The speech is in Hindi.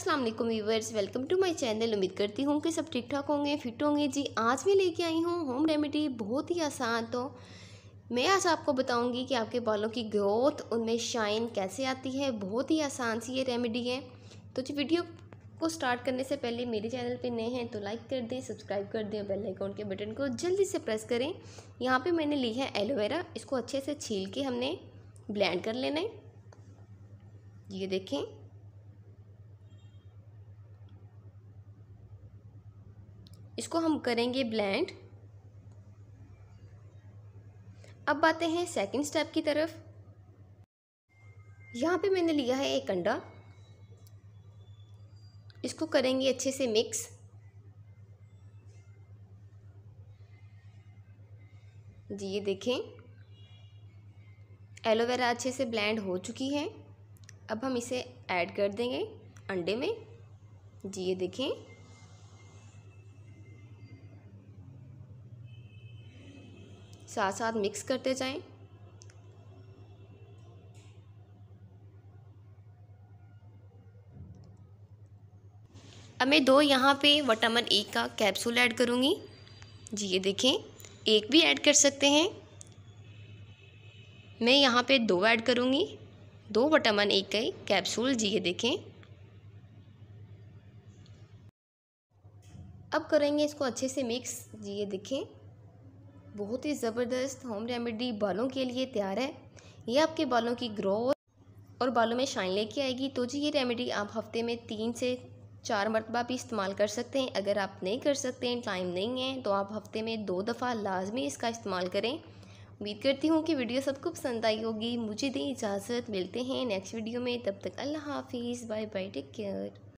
Aslam viewers welcome to my channel उम्मीद करती हूँ कि सब ठीक ठाक होंगे फिट होंगे जी आज मैं लेके आई हूँ होम रेमेडी बहुत ही आसान तो मैं आज आपको बताऊँगी कि आपके बालों की ग्रोथ उनमें शाइन कैसे आती है बहुत ही आसान सी ये रेमेडी है तो जी वीडियो को स्टार्ट करने से पहले मेरे चैनल पे नए हैं तो लाइक कर दें सब्सक्राइब कर दें बेल आइकॉन के बटन को जल्दी से प्रेस करें यहाँ पे मैंने ली है एलोवेरा इसको अच्छे से छील के हमने ब्लेंड कर लेना है ये देखें इसको हम करेंगे ब्लेंड अब आते हैं सेकंड स्टेप की तरफ यहाँ पे मैंने लिया है एक अंडा इसको करेंगे अच्छे से मिक्स जी ये देखें एलोवेरा अच्छे से ब्लेंड हो चुकी है अब हम इसे ऐड कर देंगे अंडे में जी ये देखें साथ साथ मिक्स करते जाएं अब मैं दो यहाँ पे वटामिन ए का कैप्सूल ऐड करूँगी जी ये देखें एक भी ऐड कर सकते हैं मैं यहाँ पे दो ऐड करूँगी दो वटामिन ए का कैप्सूल जी ये देखें अब करेंगे इसको अच्छे से मिक्स जी ये देखें बहुत ही ज़बरदस्त होम रेमेडी बालों के लिए तैयार है ये आपके बालों की ग्रोथ और बालों में शाइन लेके आएगी तो जी ये रेमेडी आप हफ्ते में तीन से चार मरतबा भी इस्तेमाल कर सकते हैं अगर आप नहीं कर सकते हैं टाइम नहीं है तो आप हफ्ते में दो दफ़ा लाजमी इसका इस्तेमाल करें उम्मीद करती हूँ कि वीडियो सबको पसंद आई होगी मुझे दें इजाज़त मिलते हैं नेक्स्ट वीडियो में तब तक अल्लाह हाफिज़ बाय बाय टेक केयर